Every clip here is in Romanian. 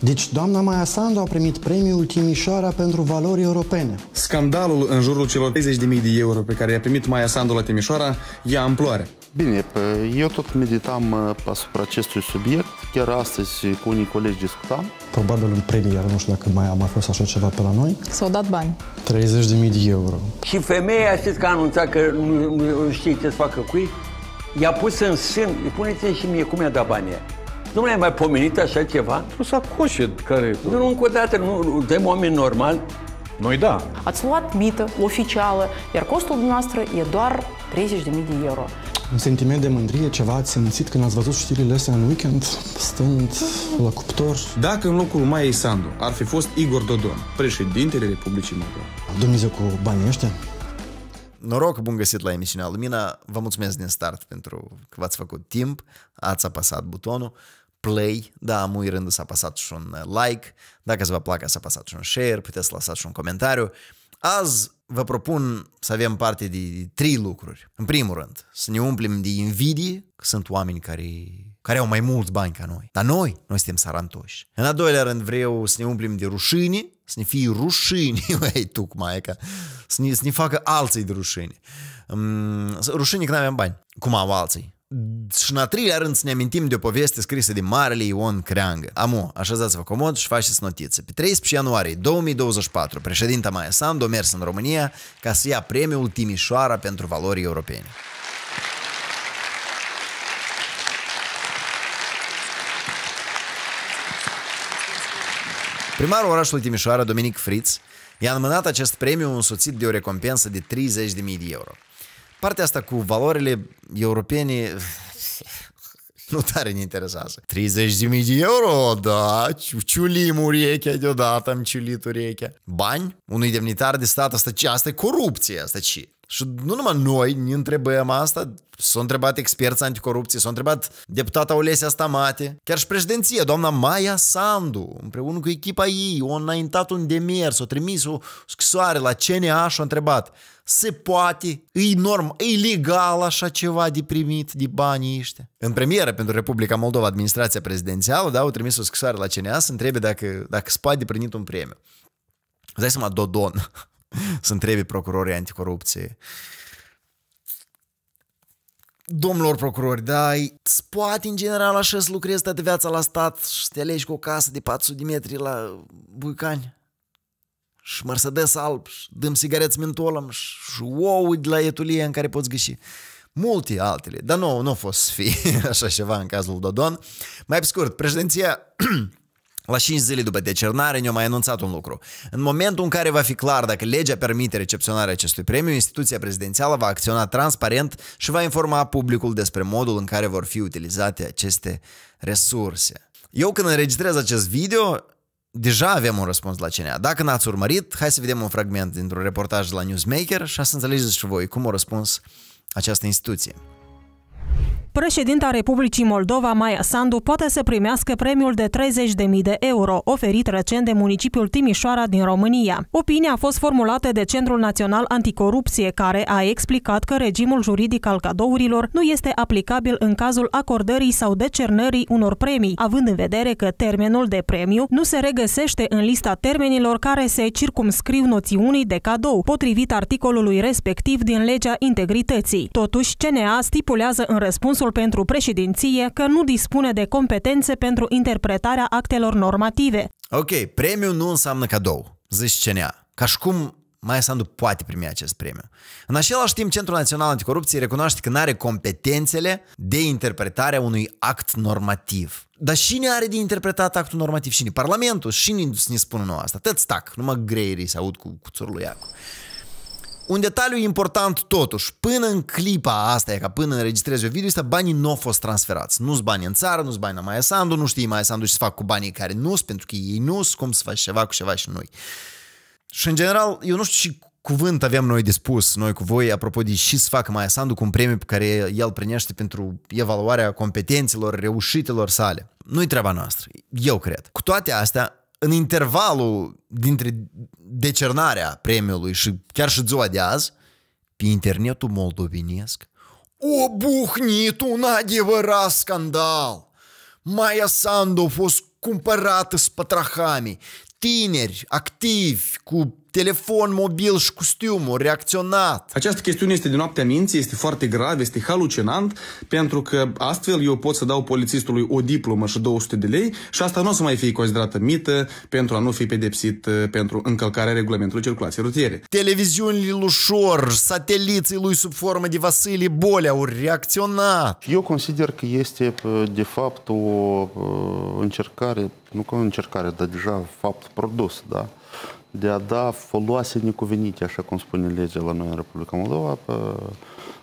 Deci doamna Maia Sandu a primit premiul Timișoara pentru valori europene. Scandalul în jurul celor 30.000 de euro pe care i-a primit Maia Sandu la Timișoara ia amploare. Bine, eu tot meditam uh, asupra acestui subiect. Chiar astăzi uh, cu unii colegi discutam. Probabil în premier, nu știu dacă mai a mai fost așa ceva pe la noi. S-au dat bani. 30.000 de euro. Și femeia, știți că a anunțat că nu, nu știe ce să facă cu ei? I-a pus în sân, puneți-mi și mie cum i-a dat banii nu mai mai pomenit așa ceva? O sacoșe care... Nu, nu, încă o dată, nu, de oameni normali. Noi da. Ați luat mită oficială, iar costul dumneavoastră e doar 30.000 de euro. Un sentiment de mândrie, ceva ați simțit când ați văzut știrile astea în weekend, stând la cuptor? Dacă în locul Maiei Sandu ar fi fost Igor Dodon, președintele Republicii Moldova. Dumnezeu cu banii ăștia, noroc, bun găsit la emisiunea Lumina. Vă mulțumesc din start pentru că v-ați făcut timp, ați apăsat butonul play, da, mui rândul s-a și un uh, like, dacă să vă placă s-a și un share, puteți să lăsați și un comentariu. Azi vă propun să avem parte de trei lucruri. În primul rând, să ne umplem de invidie, că sunt oameni care care au mai mulți bani ca noi. Dar noi, noi suntem sarantoși. În a doilea rând vreau să ne umplem de rușine, să ne fie rușine, ei tu cum ai, că să ne, să ne facă alții de rușine. Um, mm, rușine că nu avem bani, cum au alții. Și în a treilea rând să ne amintim de o poveste scrisă de Marele Ion Creangă. Amu, așezați-vă comod și faceți notițe. Pe 13 ianuarie 2024, președinta Maia Sandu a mers în România ca să ia premiul Timișoara pentru valori europene. Primarul orașului Timișoara, Dominic Fritz, i-a înmânat acest premiu însoțit de o recompensă de 30.000 de euro. Partea asta cu valorile europene nu tare ne interesează. 30.000 de euro, da, ciulim urechea deodată, am ciulit urechea. Bani? Un demnitar de stat, asta ce? Asta e corupție, asta ce? Și nu numai noi ne întrebăm asta, s-au întrebat experți anticorupție, s-au întrebat deputata Olesia Stamate, chiar și președinția, doamna Maia Sandu, împreună cu echipa ei, o înaintat un demers, o trimis o scrisoare la CNA și o întrebat, se poate, e norm, e legal așa ceva de primit de banii ăștia. În premieră pentru Republica Moldova, administrația prezidențială, da, au trimis o scrisoare la CNA să întrebe dacă, dacă se poate primit un premiu. Îți dai seama, Dodon să întrebe procurorii anticorupție. Domnilor procurori, da, poate în general așa să lucrezi toată viața la stat și să te alegi cu o casă de 400 de metri la Buicani și Mercedes alb și dăm sigareți mentolam și ouă de la etulie în care poți găsi multe altele, dar nu, nu a fost să fie așa ceva în cazul Dodon. Mai pe scurt, președinția La 5 zile după decernare ne-a mai anunțat un lucru. În momentul în care va fi clar dacă legea permite recepționarea acestui premiu, instituția prezidențială va acționa transparent și va informa publicul despre modul în care vor fi utilizate aceste resurse. Eu când înregistrez acest video, deja avem un răspuns la CNA. Dacă n-ați urmărit, hai să vedem un fragment dintr-un reportaj de la Newsmaker și să înțelegeți și voi cum a răspuns această instituție. Președinta Republicii Moldova, Maia Sandu, poate să primească premiul de 30.000 de euro, oferit recent de municipiul Timișoara din România. Opinia a fost formulată de Centrul Național Anticorupție, care a explicat că regimul juridic al cadourilor nu este aplicabil în cazul acordării sau decernării unor premii, având în vedere că termenul de premiu nu se regăsește în lista termenilor care se circumscriu noțiunii de cadou, potrivit articolului respectiv din legea integrității. Totuși, CNA stipulează în răspunsul candidatul pentru președinție că nu dispune de competențe pentru interpretarea actelor normative. Ok, premiul nu înseamnă cadou, zice CNA, ca și cum mai Sandu poate primi acest premiu. În același timp, Centrul Național Anticorupție recunoaște că nu are competențele de interpretare a unui act normativ. Dar cine are de interpretat actul normativ? Cine? Parlamentul? Cine ne spune nouă asta? Tăt tac, numai greierii se aud cu cuțurul lui Iacu. Un detaliu important totuși, până în clipa asta, e ca până înregistrezi o video, banii nu au fost transferați. Nu-s bani în țară, nu-s bani la Maia Sandu, nu știi Maia Sandu ce să fac cu banii care nu-s, pentru că ei nu-s, cum să faci ceva cu ceva și noi. Și în general, eu nu știu și cuvânt avem noi de spus, noi cu voi, apropo de și să facă Maia Sandu cu un premiu pe care el prinește pentru evaluarea competențelor, reușitelor sale. Nu-i treaba noastră, eu cred. Cu toate astea, în intervalul dintre decernarea premiului și chiar și ziua de azi, pe internetul moldovenesc, o buhnit un adevărat scandal. Maia Sandu a fost cumpărată spătrahami, tineri, activi, cu telefon mobil și costumul reacționat. Această chestiune este de noaptea minții, este foarte grav, este halucinant, pentru că astfel eu pot să dau polițistului o diplomă și 200 de lei și asta nu o să mai fie considerată mită pentru a nu fi pedepsit uh, pentru încălcarea regulamentului circulației rutiere. Televiziunile lui sateliții lui sub formă de Vasile Bolea au reacționat. Eu consider că este uh, de fapt o uh, încercare, nu că o încercare, dar deja fapt produs, da? de a da foloase necuvenite, așa cum spune legea la noi în Republica Moldova, pe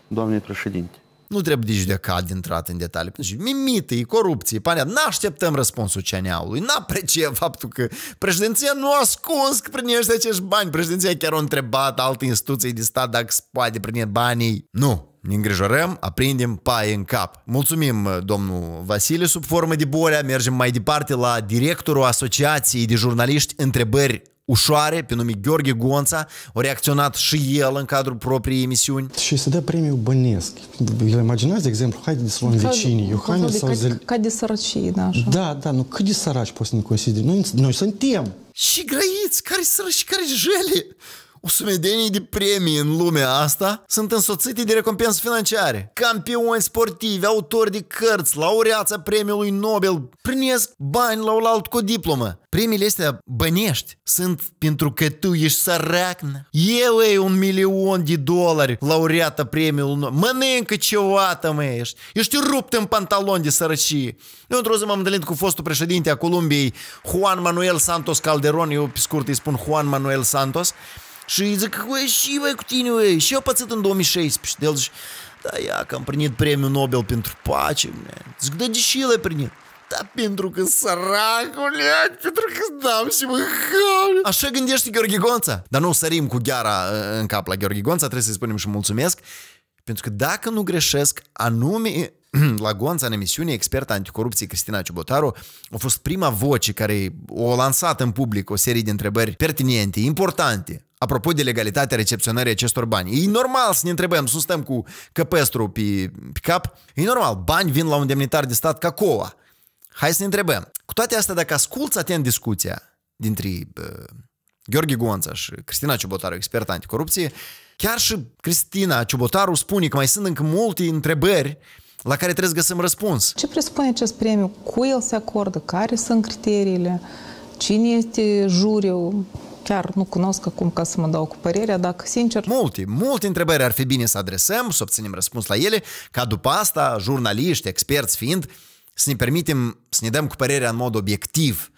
doamnei președinte. Nu trebuie de judecat de intrat în detalii. Pentru că mimită, e corupție, panea. N-așteptăm răspunsul CNA-ului. N-apreciem faptul că președinția nu a ascuns că primește acești bani. Președinția chiar a întrebat alte instituții de stat dacă se poate prinde banii. Nu, ne îngrijorăm, aprindem paie în cap. Mulțumim, uh, domnul Vasile, sub formă de bolea. Mergem mai departe la directorul Asociației de Jurnaliști Întrebări ușoare, pe nume Gheorghe Gonța, a reacționat și el în cadrul propriei emisiuni. Și să dă premiul bănesc. El imaginați, de exemplu, haide să luăm vecinii, Iohannis sau Zel... Ca de sărăcie, da, așa. Da, da, nu cât de săraci poți să ne consideri. Noi, noi suntem. Și grăiți, care sărăci, care jele sumedenie de premii în lumea asta sunt însoțite de recompense financiare. Campioni sportivi, autori de cărți, laureața premiului Nobel, primesc bani la oaltă cu o diplomă. Premiile astea bănești sunt pentru că tu ești sărac. El e un milion de dolari laureata premiului Nobel. Mănâncă ceva, mă, ești. Ești rupt în pantaloni de sărăcie. Eu într-o zi m-am întâlnit cu fostul președinte a Columbiei, Juan Manuel Santos Calderon, eu pe scurt îi spun Juan Manuel Santos, și zic, uai, și mai cu tine, uai, și eu pățit în 2016. El zice, da, ia că am primit premiul Nobel pentru pace. Zic, da, de și el ai primit? Da, pentru că săracul, pentru că dau și mâncare. Așa gândește Gheorghe Gonța. Dar nu sărim cu gheara ă, în cap la Gheorghe Gonța, trebuie să-i spunem și mulțumesc. Pentru că dacă nu greșesc, anume la Gonța în emisiune, experta anticorupție Cristina Ciubotaru a fost prima voce care o lansat în public o serie de întrebări pertinente, importante, apropo de legalitatea recepționării acestor bani. E normal să ne întrebăm, să stăm cu căpestru pe, pe cap, e normal, bani vin la un demnitar de stat ca coa. Hai să ne întrebăm. Cu toate astea, dacă asculți atent discuția dintre uh, Gheorghe Gonța și Cristina Ciobotaru, expert anticorupție, chiar și Cristina Ciobotaru spune că mai sunt încă multe întrebări la care trebuie să găsim răspuns. Ce presupune acest premiu? Cu el se acordă? Care sunt criteriile? Cine este juriul? chiar nu cunosc acum ca să mă dau cu părerea, dacă sincer... Multe, multe întrebări ar fi bine să adresăm, să obținem răspuns la ele, ca după asta, jurnaliști, experți fiind, să ne permitem să ne dăm cu părerea în mod obiectiv,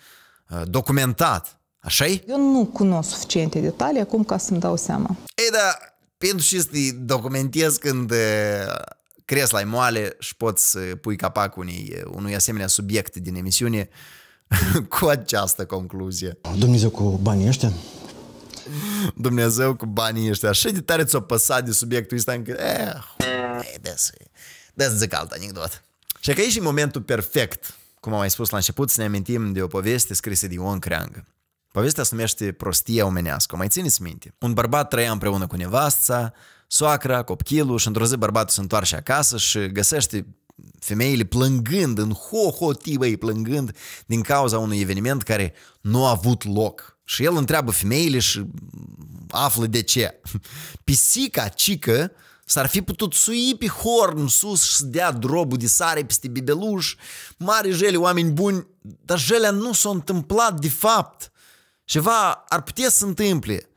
uh, documentat. așa -i? Eu nu cunosc suficiente detalii acum ca să-mi dau seama. Ei, da, pentru și să documentez când uh, crezi la moale și poți să pui capac unui, uh, unui asemenea subiect din emisiune, cu această concluzie. Dumnezeu cu banii ăștia? Dumnezeu cu banii ăștia. Așa de tare ți-o păsat de subiectul ăsta încât... Eh, des, eh, des zic altă anecdot. Și că e și momentul perfect, cum am mai spus la început, să ne amintim de o poveste scrisă de Ion Creangă. Povestea se numește Prostia omenească. O mai țineți minte? Un bărbat trăia împreună cu nevasta, soacra, copchilul și într-o zi bărbatul se întoarce acasă și găsește femeile plângând, în hohotibăi plângând din cauza unui eveniment care nu a avut loc. Și el întreabă femeile și află de ce. Pisica cică S-ar fi putut sui pe horn sus și să dea drobul de sare peste bibeluș, mari jele, oameni buni, dar jelea nu s-a întâmplat de fapt. Ceva ar putea să întâmple.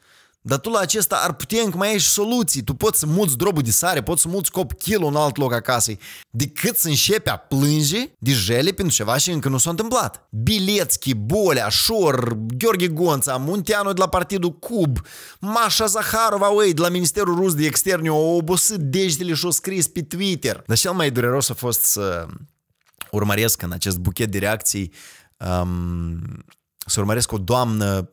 Dar tu la acesta ar putea încă mai ai soluții. Tu poți să muți drobul de sare, poți să muți cop kilo în alt loc acasă. Decât să începi a plânge de jele pentru ceva și încă nu s-a întâmplat. Bilețchi, Bolea, Șor, Gheorghe Gonța, Munteanu de la Partidul Cub, Mașa Zaharova, ei de la Ministerul Rus de Externe, au obosit degetele și-au scris pe Twitter. Dar cel mai dureros a fost să urmăresc în acest buchet de reacții um, să urmăresc o doamnă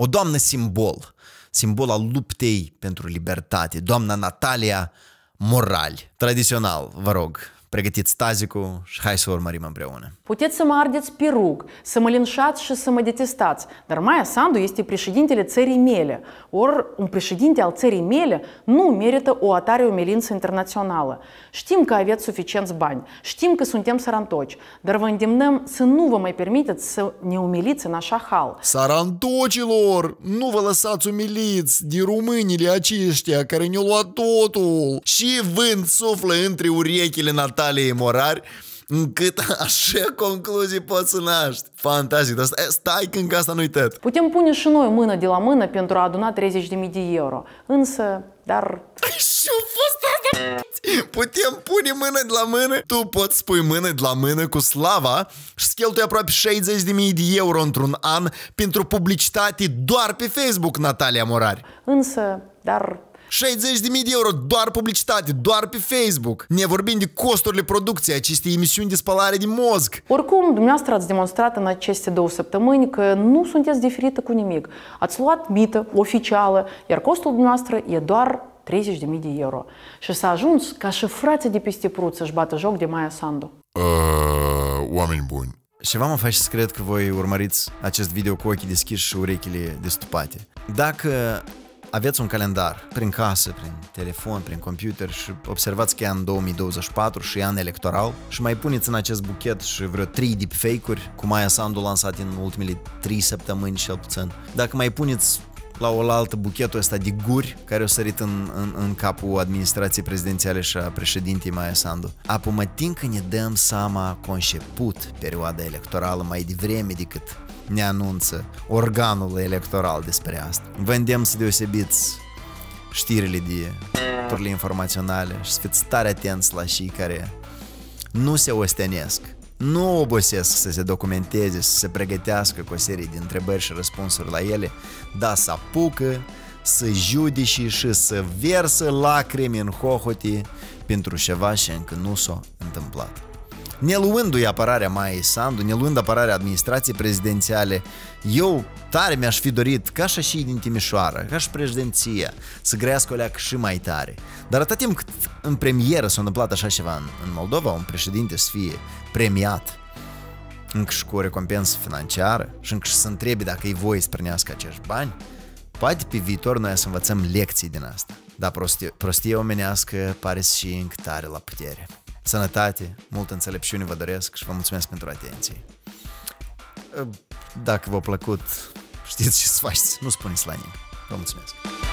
o doamnă simbol, simbol al luptei pentru libertate, doamna Natalia Moral. Tradițional, vă rog, pregătiți tazicul și hai să urmărim împreună. Puteți să mă ardeți pe rug, să mă linșați și să mă detestați, dar Maia Sandu este președintele țării mele. Or, un președinte al țării mele nu merită o atare umilință internațională. Știm că aveți suficienți bani, știm că suntem sarantoci, dar vă îndemnăm să nu vă mai permiteți să ne umiliți în așa hal. Sarantocilor, nu vă lăsați umiliți de românile aceștia care ne-au luat totul și vând suflă între urechile natale Natalie morari încât așa concluzii poți să naști. Fantastic, dar stai când că asta nu-i tot. Putem pune și noi mână de la mână pentru a aduna 30.000 de euro, însă, dar... Și fost asta? Putem pune mână de la mână? Tu poți spui mână de la mână cu Slava și să cheltui aproape 60.000 de euro într-un an pentru publicitate doar pe Facebook, Natalia Morari. Însă, dar 60.000 de euro doar publicitate, doar pe Facebook. Ne vorbim de costurile producției acestei emisiuni de spălare de mozg. Oricum, dumneavoastră ați demonstrat în aceste două săptămâni că nu sunteți diferită cu nimic. Ați luat mită oficială, iar costul dumneavoastră e doar 30.000 de euro. Și s-a ajuns ca și frații de peste prut să-și bată joc de Maia Sandu. Uh, oameni buni, Ceva mă face să cred că voi urmăriți acest video cu ochii deschiși și urechile destupate. Dacă aveți un calendar prin casă, prin telefon, prin computer și observați că e an 2024 și e an electoral și mai puneți în acest buchet și vreo 3 deepfake-uri cu Maia Sandu lansat în ultimele 3 săptămâni cel puțin. Dacă mai puneți la o altă buchetul ăsta de guri care o sărit în, în, în capul administrației prezidențiale și a președintei Maia Sandu. Apoi mă tin că ne dăm seama conceput perioada electorală mai devreme decât ne anunță organul electoral despre asta. Vă îndemn să deosebiți știrile de turile informaționale și să fiți tare atenți la cei care nu se ostenesc, nu obosesc să se documenteze, să se pregătească cu o serie de întrebări și răspunsuri la ele, dar să apucă, să judici și să versă lacrimi în hohote pentru ceva ce încă nu s-a întâmplat ne luându-i apărarea mai Sandu, ne luând apărarea administrației prezidențiale, eu tare mi-aș fi dorit, ca așa și din Timișoara, ca și președinția, să grească o leacă și mai tare. Dar atât timp cât în premieră s-a întâmplat așa ceva în, în Moldova, un președinte să fie premiat încă și cu o recompensă financiară și încă și să întrebi dacă e voie să primească acești bani, poate pe viitor noi să învățăm lecții din asta. Dar prostie, prostie omenească pare și încă tare la putere sănătate, multă înțelepciune vă doresc și vă mulțumesc pentru atenție. Dacă v-a plăcut, știți ce să faceți, nu spuneți la nimeni. Vă mulțumesc!